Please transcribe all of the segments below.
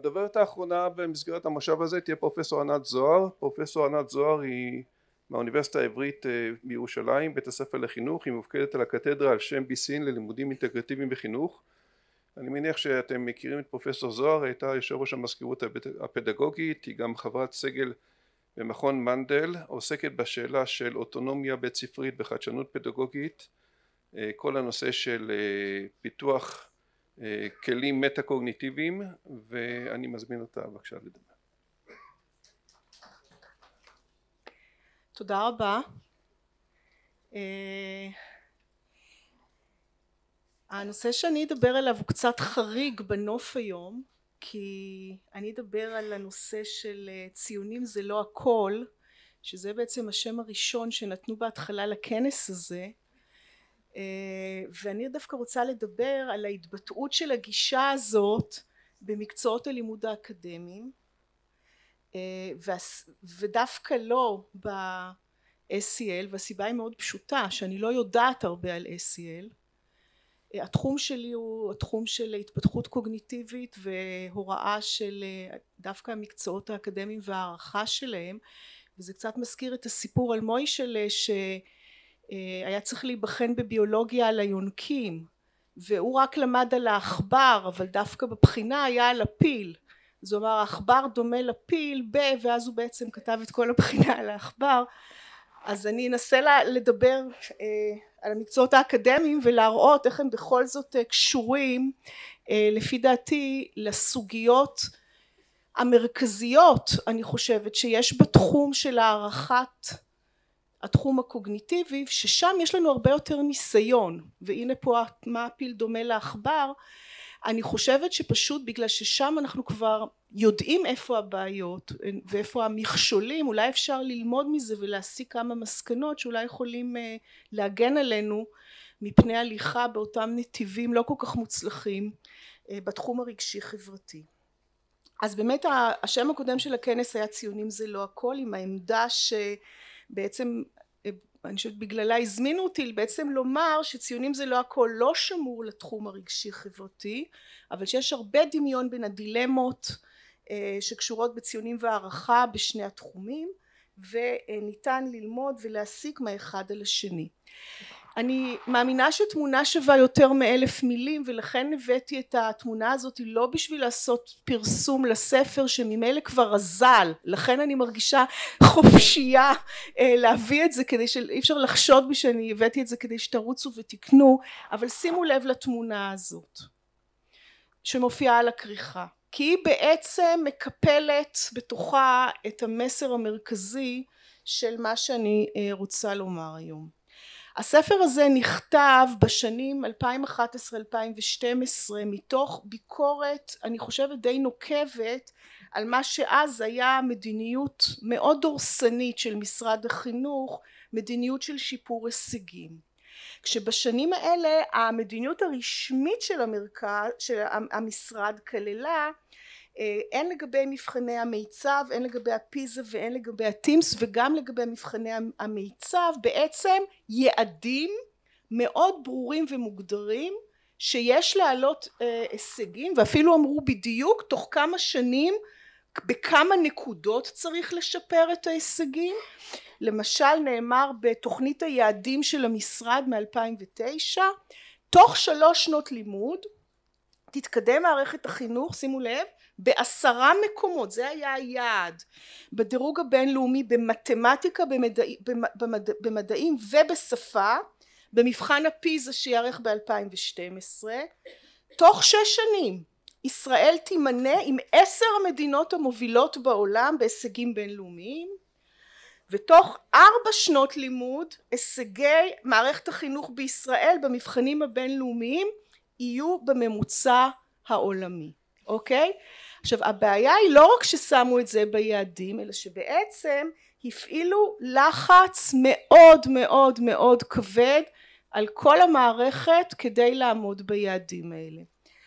הדוברת האחרונה במסגרת המושב הזה תהיה פרופסור ענת זוהר. פרופסור ענת זוהר היא מהאוניברסיטה העברית אה, בירושלים, בית הספר לחינוך, היא מופקדת על הקתדרה על שם ביסין ללימודים אינטגרטיביים בחינוך. אני מניח שאתם מכירים את פרופסור זוהר, הייתה יושב ראש המזכירות הפדגוגית, היא גם חברת סגל במכון מנדל, עוסקת בשאלה של אוטונומיה בית ספרית וחדשנות פדגוגית, אה, כל הנושא של אה, פיתוח כלים מטה-קוגניטיביים ואני מזמין אותה בבקשה לדבר. תודה רבה. אה, הנושא שאני אדבר עליו הוא קצת חריג בנוף היום כי אני אדבר על הנושא של אה, ציונים זה לא הכל שזה בעצם השם הראשון שנתנו בהתחלה לכנס הזה אה, ואני דווקא רוצה לדבר על ההתבטאות של הגישה הזאת במקצועות הלימוד האקדמיים אה, ודווקא לא ב-SEL והסיבה היא מאוד פשוטה שאני לא יודעת הרבה על SEL אה, התחום שלי הוא התחום של התפתחות קוגניטיבית והוראה של דווקא המקצועות האקדמיים וההערכה שלהם וזה קצת מזכיר את הסיפור על מוישלה ש... אה, היה צריך להיבחן בביולוגיה על היונקים והוא רק למד על העכבר אבל דווקא בבחינה היה על הפיל זאת אומרת העכבר דומה לפיל ב... ואז הוא בעצם כתב את כל הבחינה על העכבר אז אני אנסה לדבר אה, על המקצועות האקדמיים ולהראות איך הם בכל זאת אה, קשורים לפי דעתי לסוגיות המרכזיות אני חושבת שיש בתחום של הערכת התחום הקוגניטיבי ששם יש לנו הרבה יותר ניסיון והנה פה מה הפיל דומה לעכבר אני חושבת שפשוט בגלל ששם אנחנו כבר יודעים איפה הבעיות ואיפה המכשולים אולי אפשר ללמוד מזה ולהסיק כמה מסקנות שאולי יכולים אה, להגן עלינו מפני הליכה באותם נתיבים לא כל כך מוצלחים אה, בתחום הרגשי חברתי אז באמת השם הקודם של הכנס היה ציונים זה לא הכל עם העמדה ש... בעצם אה, אני חושבת בגללה הזמינו אותי בעצם לומר שציונים זה לא הכל לא שמור לתחום הרגשי חברתי אבל שיש הרבה דמיון בין הדילמות אה, שקשורות בציונים והערכה בשני התחומים וניתן ללמוד ולהסיק מהאחד על השני אני מאמינה שתמונה שווה יותר מאלף מילים ולכן הבאתי את התמונה הזאת לא בשביל לעשות פרסום לספר שממילא כבר אזל לכן אני מרגישה חופשייה אה, להביא את זה כדי שאי אפשר לחשוד בי שאני הבאתי את זה כדי שתרוצו ותקנו אבל שימו לב לתמונה הזאת שמופיעה על הכריכה כי היא בעצם מקפלת בתוכה את המסר המרכזי של מה שאני אה, רוצה לומר היום הספר הזה נכתב בשנים 2011-2012 מתוך ביקורת אני חושבת די נוקבת על מה שאז היה מדיניות מאוד דורסנית של משרד החינוך מדיניות של שיפור הישגים כשבשנים האלה המדיניות הרשמית של, המרכז, של המשרד כללה אה, הן לגבי מבחני המיצב הן לגבי הפיזה והן לגבי הטימס וגם לגבי מבחני המיצב בעצם יעדים מאוד ברורים ומוגדרים שיש להעלות אה, הישגים ואפילו אמרו בדיוק תוך כמה שנים בכמה נקודות צריך לשפר את ההישגים למשל נאמר בתוכנית היעדים של המשרד מ-2009 תוך שלוש שנות לימוד תתקדם מערכת החינוך שימו לב בעשרה מקומות זה היה היעד בדירוג הבינלאומי במתמטיקה במדע, במדע, במדעים ובשפה במבחן הפיזה שייערך ב-2012 תוך שש שנים ישראל תימנה עם עשר המדינות המובילות בעולם בהישגים בינלאומיים ותוך ארבע שנות לימוד הישגי מערכת החינוך בישראל במבחנים הבינלאומיים יהיו בממוצע העולמי אוקיי עכשיו הבעיה היא לא רק ששמו את זה ביעדים אלא שבעצם הפעילו לחץ מאוד מאוד מאוד כבד על כל המערכת כדי לעמוד ביעדים האלה.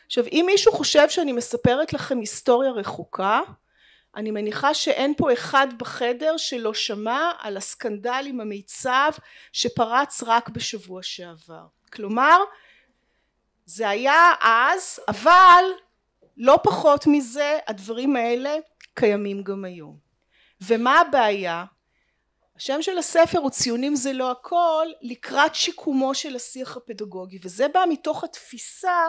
עכשיו אם מישהו חושב שאני מספרת לכם היסטוריה רחוקה אני מניחה שאין פה אחד בחדר שלא שמע על הסקנדל עם המיצב שפרץ רק בשבוע שעבר. כלומר זה היה אז אבל לא פחות מזה הדברים האלה קיימים גם היום. ומה הבעיה? השם של הספר הוא ציונים זה לא הכל לקראת שיקומו של השיח הפדגוגי וזה בא מתוך התפיסה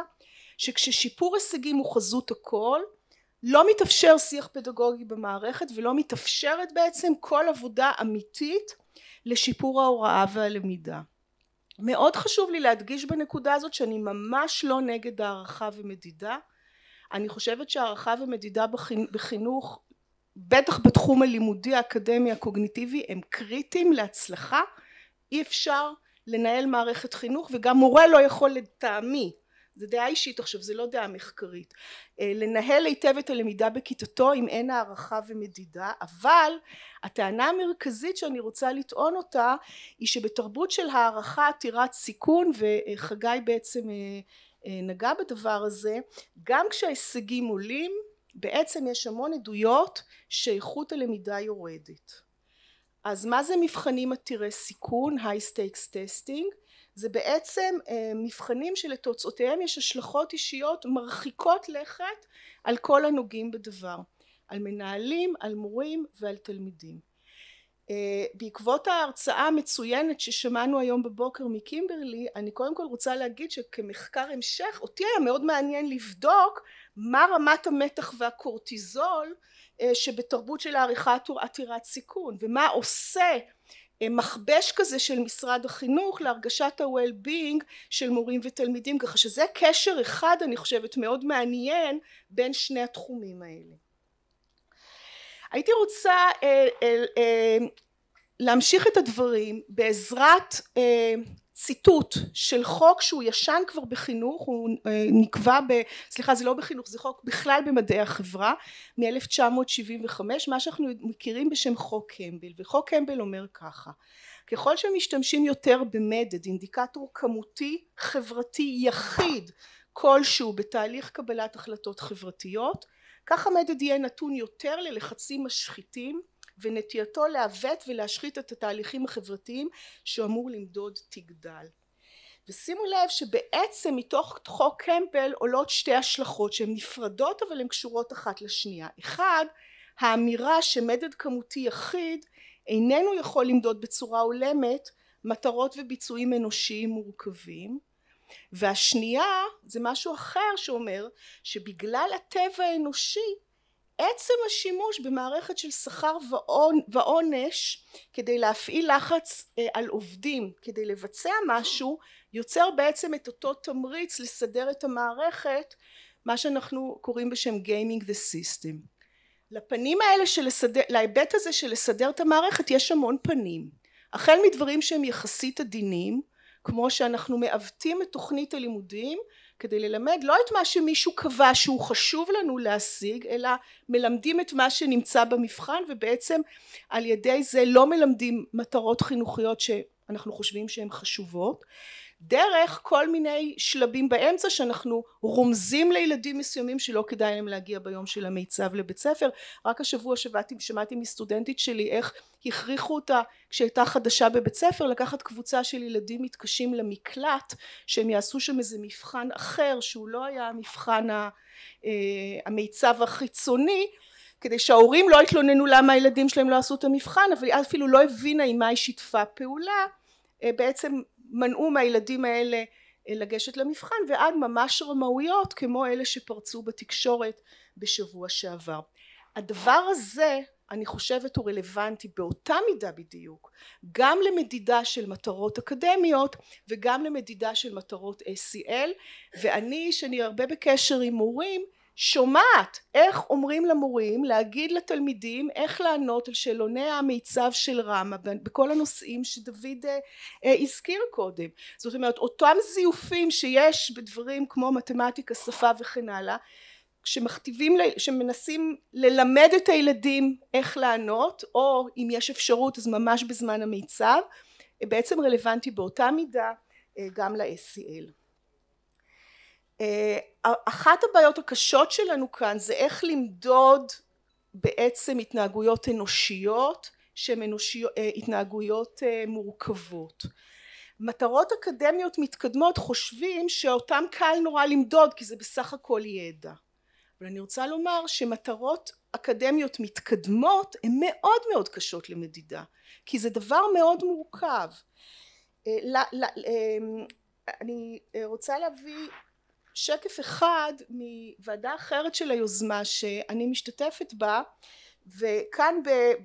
שכששיפור הישגים הוא חזות הכל לא מתאפשר שיח פדגוגי במערכת ולא מתאפשרת בעצם כל עבודה אמיתית לשיפור ההוראה והלמידה. מאוד חשוב לי להדגיש בנקודה הזאת שאני ממש לא נגד הערכה ומדידה אני חושבת שהערכה ומדידה בחינוך בטח בתחום הלימודי האקדמי הקוגניטיבי הם קריטיים להצלחה אי אפשר לנהל מערכת חינוך וגם מורה לא יכול לטעמי זה דעה אישית עכשיו זה לא דעה מחקרית אה, לנהל היטב את הלמידה בכיתתו אם אין הערכה ומדידה אבל הטענה המרכזית שאני רוצה לטעון אותה היא שבתרבות של הערכה עתירת סיכון וחגי בעצם אה, אה, נגע בדבר הזה גם כשההישגים עולים בעצם יש המון עדויות שאיכות הלמידה יורדת אז מה זה מבחנים עתירי סיכון high stakes testing זה בעצם אה, מבחנים שלתוצאותיהם יש השלכות אישיות מרחיקות לכת על כל הנוגעים בדבר על מנהלים על מורים ועל תלמידים אה, בעקבות ההרצאה המצוינת ששמענו היום בבוקר מקימברלי אני קודם כל רוצה להגיד שכמחקר המשך אותי היה מאוד מעניין לבדוק מה רמת המתח והקורטיזול אה, שבתרבות של העריכה עתירת סיכון ומה עושה אה, מכבש כזה של משרד החינוך להרגשת ה-well-being של מורים ותלמידים ככה שזה קשר אחד אני חושבת מאוד מעניין בין שני התחומים האלה הייתי רוצה אה, אה, אה, להמשיך את הדברים בעזרת אה, ציטוט של חוק שהוא ישן כבר בחינוך הוא אה, נקבע ב... סליחה זה לא בחינוך זה חוק בכלל במדעי החברה מ-1975 מה שאנחנו מכירים בשם חוק קמבל וחוק קמבל אומר ככה ככל שמשתמשים יותר במדד אינדיקטור כמותי חברתי יחיד כלשהו בתהליך קבלת החלטות חברתיות כך המדד יהיה נתון יותר ללחצים משחיתים ונטייתו לעוות ולהשחית את התהליכים החברתיים שאמור למדוד תגדל ושימו לב שבעצם מתוך חוק קמפל עולות שתי השלכות שהן נפרדות אבל הן קשורות אחת לשנייה אחד האמירה שמדד כמותי יחיד איננו יכול למדוד בצורה הולמת מטרות וביצועים אנושיים מורכבים והשנייה זה משהו אחר שאומר שבגלל הטבע האנושי עצם השימוש במערכת של שכר ועונש כדי להפעיל לחץ אה, על עובדים כדי לבצע משהו יוצר בעצם את אותו תמריץ לסדר את המערכת מה שאנחנו קוראים בשם Gaming the System. לפנים האלה של לסדר, להיבט הזה של לסדר את המערכת יש המון פנים החל מדברים שהם יחסית עדינים כמו שאנחנו מעוותים את תוכנית הלימודים כדי ללמד לא את מה שמישהו קבע שהוא חשוב לנו להשיג אלא מלמדים את מה שנמצא במבחן ובעצם על ידי זה לא מלמדים מטרות חינוכיות שאנחנו חושבים שהן חשובות דרך כל מיני שלבים באמצע שאנחנו רומזים לילדים מסוימים שלא כדאי להם להגיע ביום של המיצב לבית ספר רק השבוע שבאתי, שמעתי מסטודנטית שלי איך הכריחו אותה כשהייתה חדשה בבית ספר לקחת קבוצה של ילדים מתקשים למקלט שהם יעשו שם איזה מבחן אחר שהוא לא היה המבחן ה, אה, המיצב החיצוני כדי שההורים לא יתלוננו למה הילדים שלהם לא עשו את המבחן אבל היא אפילו לא הבינה עם מה היא שיתפה פעולה אה, בעצם מנעו מהילדים האלה אה, לגשת למבחן ועד ממש רמאויות כמו אלה שפרצו בתקשורת בשבוע שעבר. הדבר הזה אני חושבת הוא רלוונטי באותה מידה בדיוק גם למדידה של מטרות אקדמיות וגם למדידה של מטרות ACL ואני שאני הרבה בקשר עם מורים שומעת איך אומרים למורים להגיד לתלמידים איך לענות על שאלוני המיצב של רמה בכל הנושאים שדוד אה, אה, הזכיר קודם זאת אומרת אותם זיופים שיש בדברים כמו מתמטיקה שפה וכן הלאה כשמכתיבים, כשמנסים ללמד את הילדים איך לענות או אם יש אפשרות אז ממש בזמן המיצב בעצם רלוונטי באותה מידה אה, גם ל-SEL אה, אחת הבעיות הקשות שלנו כאן זה איך למדוד בעצם התנהגויות אנושיות שהן אה, התנהגויות אה, מורכבות מטרות אקדמיות מתקדמות חושבים שאותם קל נורא למדוד כי זה בסך הכל ידע אבל אני רוצה לומר שמטרות אקדמיות מתקדמות הן מאוד מאוד קשות למדידה כי זה דבר מאוד מורכב אמ, אני רוצה להביא שקף אחד מוועדה אחרת של היוזמה שאני משתתפת בה וכאן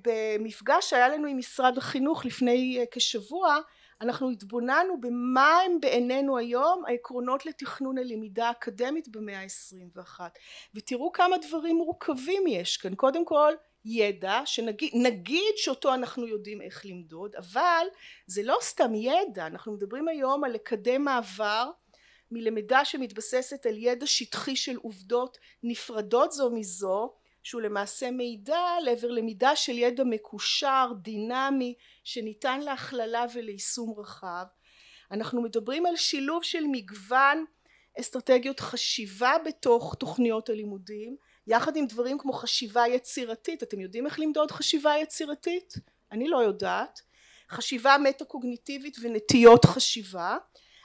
במפגש שהיה לנו עם משרד החינוך לפני אה, כשבוע אנחנו התבוננו במה הם בעינינו היום העקרונות לתכנון הלמידה האקדמית במאה העשרים ואחת ותראו כמה דברים מורכבים יש כאן קודם כל ידע שנגיד נגיד שאותו אנחנו יודעים איך למדוד אבל זה לא סתם ידע אנחנו מדברים היום על לקדם מעבר מלמידה שמתבססת על ידע שטחי של עובדות נפרדות זו מזו שהוא למעשה מידע לעבר למידה של ידע מקושר דינמי שניתן להכללה וליישום רחב אנחנו מדברים על שילוב של מגוון אסטרטגיות חשיבה בתוך תוכניות הלימודים יחד עם דברים כמו חשיבה יצירתית אתם יודעים איך למדוד חשיבה יצירתית? אני לא יודעת חשיבה מטה קוגניטיבית ונטיות חשיבה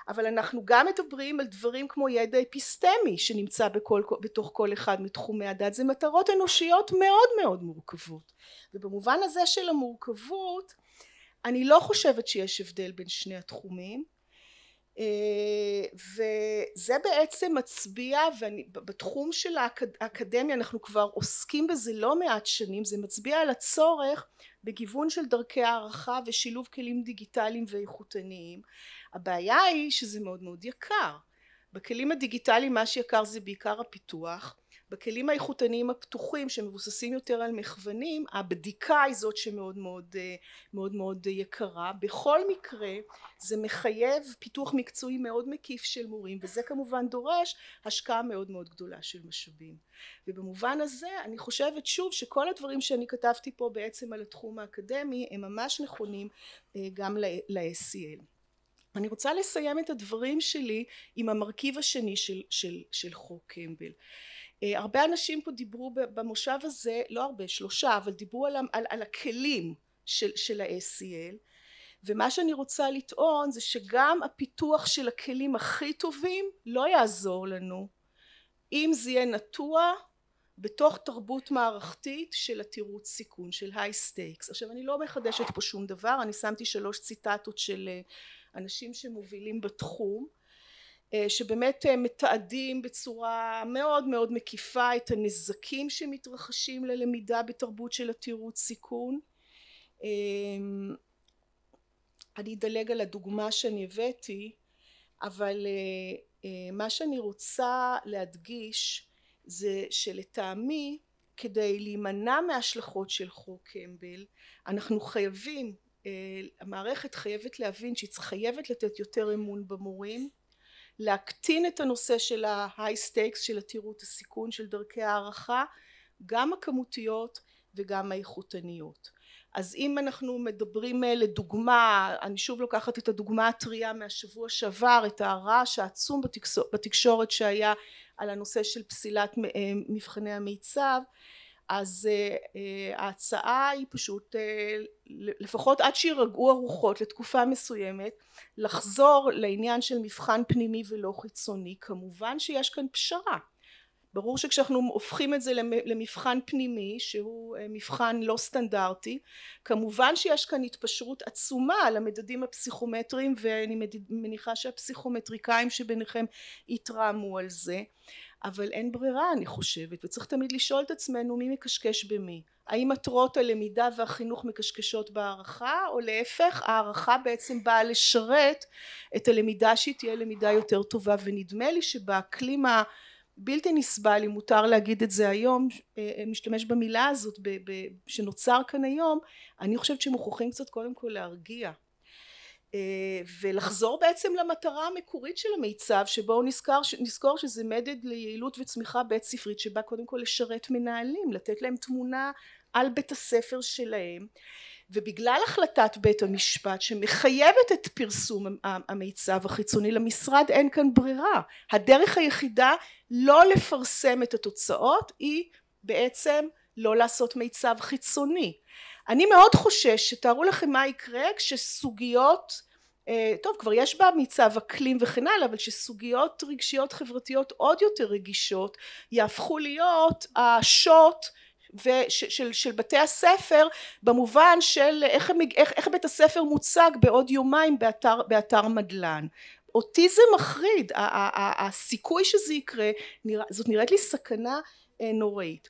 אבל אנחנו גם מדברים על דברים כמו ידע אפיסטמי שנמצא בכל, בתוך כל אחד מתחומי הדת זה מטרות אנושיות מאוד מאוד מורכבות ובמובן הזה של המורכבות אני לא חושבת שיש הבדל בין שני התחומים אה, וזה בעצם מצביע ובתחום של האקדמיה אנחנו כבר עוסקים בזה לא מעט שנים זה מצביע על הצורך בגיוון של דרכי הערכה ושילוב כלים דיגיטליים ואיכותניים הבעיה היא שזה מאוד מאוד יקר בכלים הדיגיטליים מה שיקר זה בעיקר הפיתוח בכלים האיכותניים הפתוחים שמבוססים יותר על מכוונים הבדיקה היא זאת שמאוד מאוד אה, מאוד מאוד יקרה בכל מקרה זה מחייב פיתוח מקצועי מאוד מקיף של מורים וזה כמובן דורש השקעה מאוד מאוד גדולה של משאבים ובמובן הזה אני חושבת שוב שכל הדברים שאני כתבתי פה בעצם על התחום האקדמי הם ממש נכונים אה, גם ל-SEL אני רוצה לסיים את הדברים שלי עם המרכיב השני של, של, של חוק קמבל. Uh, אה, הרבה אנשים פה דיברו במושב הזה, לא הרבה, שלושה, אבל דיברו על, על, על הכלים של, של ה-SEL ומה שאני רוצה לטעון זה שגם הפיתוח של הכלים הכי טובים לא יעזור לנו אם זה יהיה נטוע בתוך תרבות מערכתית של עתירות סיכון של היי סטייקס עכשיו אני לא מחדשת פה שום דבר אני שמתי שלוש ציטטות של uh, אנשים שמובילים בתחום אה, שבאמת אה, מתעדים בצורה מאוד מאוד מקיפה את הנזקים שמתרחשים ללמידה בתרבות של עתירות סיכון אה, אני אדלג על הדוגמה שאני הבאתי אבל מה שאני רוצה להדגיש זה שלטעמי כדי להימנע מההשלכות של חוק קמבל אנחנו חייבים אה, המערכת חייבת להבין שהיא חייבת לתת יותר אמון במורים להקטין את הנושא של ההיי סטייקס של עתירות הסיכון של דרכי הערכה גם הכמותיות וגם האיכותניות אז אם אנחנו מדברים אה, לדוגמה אני שוב לוקחת את הדוגמה הטריה מהשבוע שעבר את הרעש העצום בתקשורת שהיה על הנושא של פסילת אה, מבחני המיצב אז uh, uh, ההצעה היא פשוט uh, לפחות עד שיירגעו הרוחות לתקופה מסוימת לחזור לעניין של מבחן פנימי ולא חיצוני כמובן שיש כאן פשרה ברור שכשאנחנו הופכים את זה למבחן פנימי שהוא מבחן לא סטנדרטי כמובן שיש כאן התפשרות עצומה על המדדים הפסיכומטריים ואני מניחה שהפסיכומטריקאים שביניכם יתרעמו על זה אבל אין ברירה אני חושבת וצריך תמיד לשאול את עצמנו מי מקשקש במי האם מטרות הלמידה והחינוך מקשקשות בהערכה או להפך ההערכה בעצם באה לשרת את הלמידה שהיא תהיה למידה יותר טובה ונדמה לי שבאקלים הבלתי נסבל אם מותר להגיד את זה היום אה, אה, משתמש במילה הזאת שנוצר כאן היום אני חושבת שמוכרחים קצת קודם כל להרגיע אה, ולחזור בעצם למטרה המקורית של המיצב שבו נזכור, נזכור שזה מדד ליעילות וצמיחה בית ספרית שבא קודם כל לשרת מנהלים לתת להם תמונה על בית הספר שלהם ובגלל החלטת בית המשפט שמחייבת את פרסום המיצב החיצוני למשרד אין כאן ברירה הדרך היחידה לא לפרסם את התוצאות היא בעצם לא לעשות מיצב חיצוני. אני מאוד חושש שתארו לכם מה יקרה כשסוגיות אה, טוב כבר יש בה מיצב אקלים וכן הלאה אבל שסוגיות רגשיות חברתיות עוד יותר רגישות יהפכו להיות השוט ושל, של, של בתי הספר במובן של איך, איך, איך בית הספר מוצג בעוד יומיים באתר, באתר מדלן אותי זה מחריד הסיכוי שזה יקרה זאת נראית לי סכנה אה, נוראית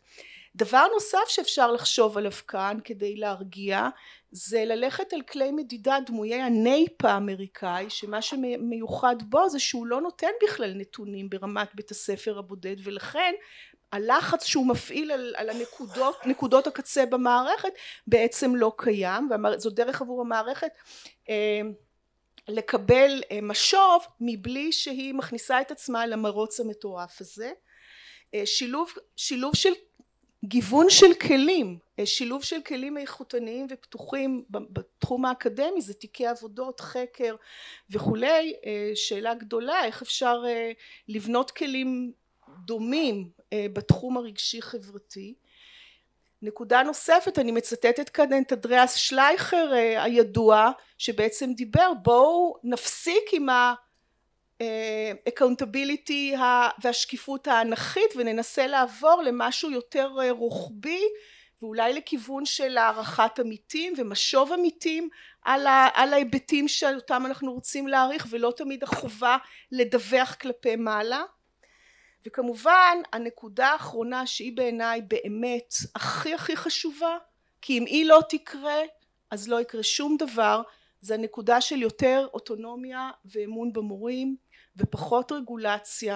דבר נוסף שאפשר לחשוב עליו כאן כדי להרגיע זה ללכת על כלי מדידה דמויי הנייפ האמריקאי שמה שמיוחד בו זה שהוא לא נותן בכלל נתונים ברמת בית הספר הבודד ולכן הלחץ שהוא מפעיל על, על הנקודות נקודות הקצה במערכת בעצם לא קיים וזו דרך עבור המערכת אה, לקבל אה, משוב מבלי שהיא מכניסה את עצמה למרוץ המטורף הזה אה, שילוב, שילוב של גיוון של כלים, אה, שילוב של כלים איכותניים ופתוחים בתחום האקדמי זה תיקי עבודות, חקר וכולי, אה, שאלה גדולה איך אפשר אה, לבנות כלים דומים בתחום הרגשי חברתי נקודה נוספת אני מצטטת כאן את אדריאס שלייכר הידוע שבעצם דיבר בואו נפסיק עם ה... אקאונטביליטי אה, והשקיפות האנכית וננסה לעבור למשהו יותר אה, רוחבי ואולי לכיוון של הערכת עמיתים ומשוב עמיתים על, ה, על ההיבטים שאותם אנחנו רוצים להעריך ולא תמיד החובה לדווח כלפי מעלה וכמובן הנקודה האחרונה שהיא בעיניי באמת הכי הכי חשובה כי אם היא לא תקרה אז לא יקרה שום דבר זה הנקודה של יותר אוטונומיה ואמון במורים ופחות רגולציה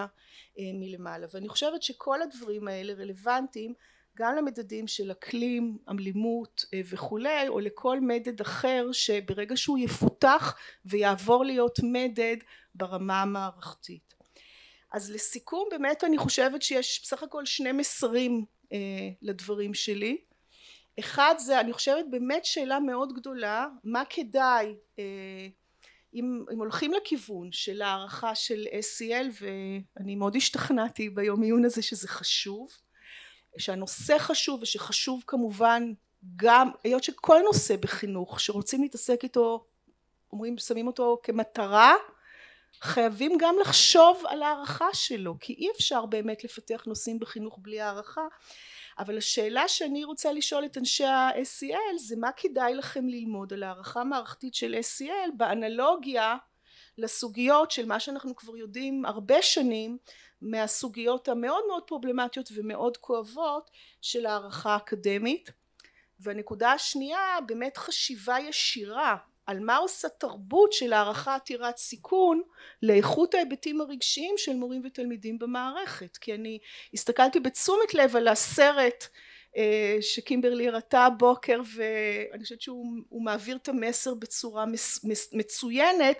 אה, מלמעלה ואני חושבת שכל הדברים האלה רלוונטיים גם למדדים של אקלים, אלימות אה, וכולי או לכל מדד אחר שברגע שהוא יפותח ויעבור להיות מדד ברמה המערכתית. אז לסיכום באמת אני חושבת שיש בסך הכל שני מסרים אה, לדברים שלי אחד זה אני חושבת באמת שאלה מאוד גדולה מה כדאי אה, אם, אם הולכים לכיוון של הערכה של SEL ואני מאוד השתכנעתי ביום עיון הזה שזה חשוב שהנושא חשוב ושחשוב כמובן גם היות שכל נושא בחינוך שרוצים להתעסק איתו אומרים שמים אותו כמטרה חייבים גם לחשוב על הערכה שלו כי אי אפשר באמת לפתח נושאים בחינוך בלי הערכה אבל השאלה שאני רוצה לשאול את אנשי ה-SEL זה מה כדאי לכם ללמוד על הערכה מערכתית של SEL באנלוגיה לסוגיות של מה שאנחנו כבר יודעים הרבה שנים מהסוגיות המאוד מאוד פרובלמטיות ומאוד כואבות של הערכה אקדמית והנקודה השנייה באמת חשיבה ישירה על מה עושה תרבות של הערכה עתירת סיכון לאיכות ההיבטים הרגשיים של מורים ותלמידים במערכת כי אני הסתכלתי בתשומת לב על הסרט אה, שקימברלי הראתה הבוקר ואני חושבת שהוא מעביר את המסר בצורה מס, מס, מצוינת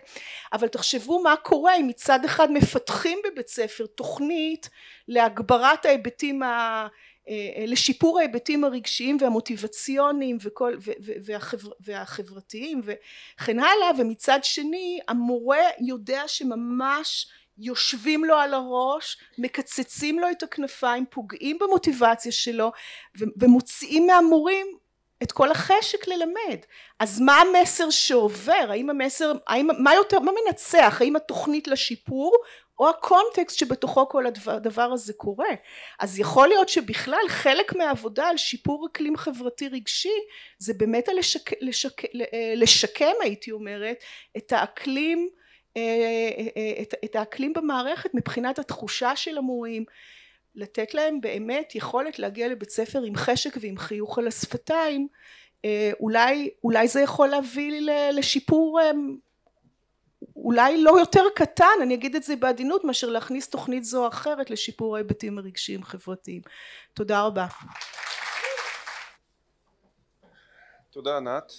אבל תחשבו מה קורה אם מצד אחד מפתחים בבית ספר תוכנית להגברת ההיבטים ה... אה, אה, לשיפור ההיבטים הרגשיים והמוטיבציוניים וכל, ו, ו, והחבר, והחברתיים וכן הלאה ומצד שני המורה יודע שממש יושבים לו על הראש, מקצצים לו את הכנפיים, פוגעים במוטיבציה שלו ומוציאים מהמורים את כל החשק ללמד. אז מה המסר שעובר? האם המסר, האם, מה יותר, מה מנצח? האם התוכנית לשיפור או הקונטקסט שבתוכו כל הדבר הזה קורה. אז יכול להיות שבכלל חלק מהעבודה על שיפור אקלים חברתי רגשי זה באמת לשק, לשק, אה, לשקם הייתי אומרת את האקלים אה, אה, את, את האקלים במערכת מבחינת התחושה של המורים לתת להם באמת יכולת להגיע לבית ספר עם חשק ועם חיוך על השפתיים אולי, אולי זה יכול להביא לשיפור אולי לא יותר קטן, אני אגיד את זה בעדינות, מאשר להכניס תוכנית זו או אחרת לשיפור ההיבטים הרגשיים חברתיים. תודה רבה. תודה ענת.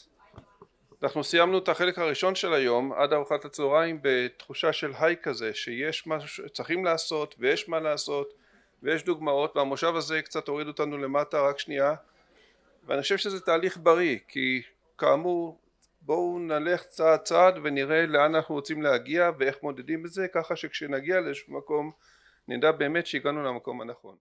אנחנו סיימנו את החלק הראשון של היום עד ארוחת הצהריים בתחושה של היי כזה שיש מה שצריכים לעשות ויש מה לעשות ויש דוגמאות והמושב הזה קצת הוריד אותנו למטה רק שנייה ואני חושב שזה תהליך בריא כי כאמור בואו נלך צעד צעד ונראה לאן אנחנו רוצים להגיע ואיך מודדים את זה ככה שכשנגיע לאיזשהו מקום נדע באמת שהגענו למקום הנכון